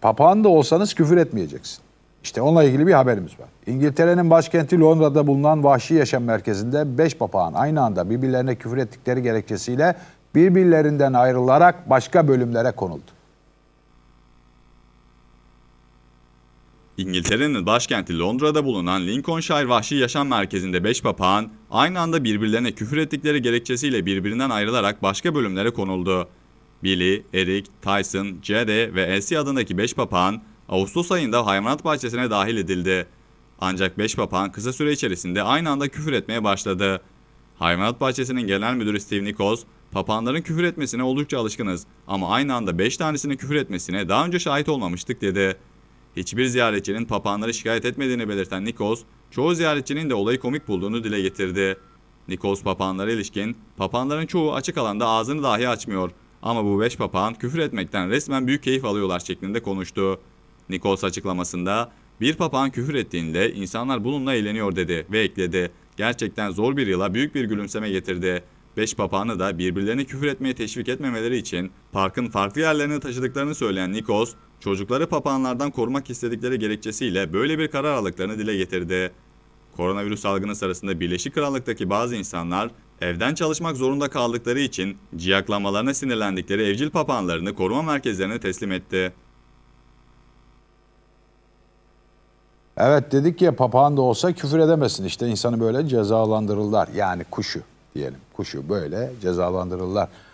Papağan da olsanız küfür etmeyeceksin. İşte onunla ilgili bir haberimiz var. İngiltere'nin başkenti Londra'da bulunan Vahşi Yaşam Merkezi'nde 5 papağan aynı anda birbirlerine küfür ettikleri gerekçesiyle birbirlerinden ayrılarak başka bölümlere konuldu. İngiltere'nin başkenti Londra'da bulunan Lincolnshire Vahşi Yaşam Merkezi'nde 5 papağan aynı anda birbirlerine küfür ettikleri gerekçesiyle birbirinden ayrılarak başka bölümlere konuldu. Billy, Eric, Tyson, Jerry ve Elsie adındaki 5 papağan Ağustos ayında hayvanat bahçesine dahil edildi. Ancak 5 papağan kısa süre içerisinde aynı anda küfür etmeye başladı. Hayvanat bahçesinin genel müdürü Steve Nichols, papağanların küfür etmesine oldukça alışkınız ama aynı anda 5 tanesinin küfür etmesine daha önce şahit olmamıştık dedi. Hiçbir ziyaretçinin papağanları şikayet etmediğini belirten Nikos, çoğu ziyaretçinin de olayı komik bulduğunu dile getirdi. Nikos papağanlara ilişkin, papağanların çoğu açık alanda ağzını dahi açmıyor. Ama bu beş papağan küfür etmekten resmen büyük keyif alıyorlar şeklinde konuştu. Nichols açıklamasında bir papağan küfür ettiğinde insanlar bununla eğleniyor dedi ve ekledi. Gerçekten zor bir yıla büyük bir gülümseme getirdi. Beş papağanı da birbirlerine küfür etmeye teşvik etmemeleri için parkın farklı yerlerine taşıdıklarını söyleyen Nikos, çocukları papağanlardan korumak istedikleri gerekçesiyle böyle bir karar aldıklarını dile getirdi. Koronavirüs salgını sırasında Birleşik Krallık'taki bazı insanlar Evden çalışmak zorunda kaldıkları için ciyaklamalarına sinirlendikleri evcil papanlarını koruma merkezlerine teslim etti. Evet dedik ya papağan da olsa küfür edemesin işte insanı böyle cezalandırırlar yani kuşu diyelim kuşu böyle cezalandırırlar.